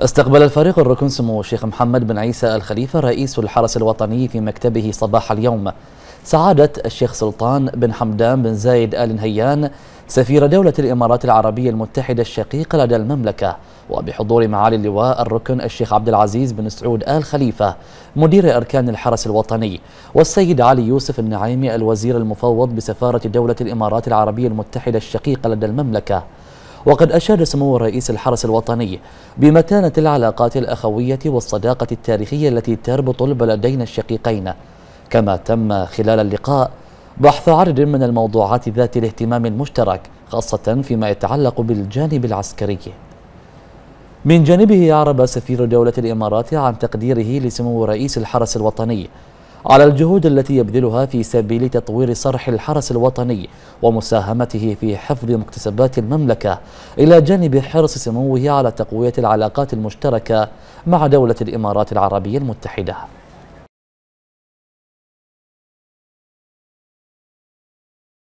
استقبل الفريق الركن سمو الشيخ محمد بن عيسى الخليفة رئيس الحرس الوطني في مكتبه صباح اليوم سعادة الشيخ سلطان بن حمدان بن زايد آل نهيان سفير دولة الإمارات العربية المتحدة الشقيقة لدى المملكة وبحضور معالي اللواء الركن الشيخ عبد العزيز بن سعود آل خليفة مدير أركان الحرس الوطني والسيد علي يوسف النعيمي الوزير المفوض بسفارة دولة الإمارات العربية المتحدة الشقيقة لدى المملكة وقد أشاد سمو رئيس الحرس الوطني بمتانة العلاقات الأخوية والصداقة التاريخية التي تربط البلدين الشقيقين كما تم خلال اللقاء بحث عدد من الموضوعات ذات الاهتمام المشترك خاصة فيما يتعلق بالجانب العسكري من جانبه أعرب سفير دولة الإمارات عن تقديره لسمو رئيس الحرس الوطني على الجهود التي يبذلها في سبيل تطوير صرح الحرس الوطني ومساهمته في حفظ مكتسبات المملكة إلى جانب حرص سموه على تقوية العلاقات المشتركة مع دولة الإمارات العربية المتحدة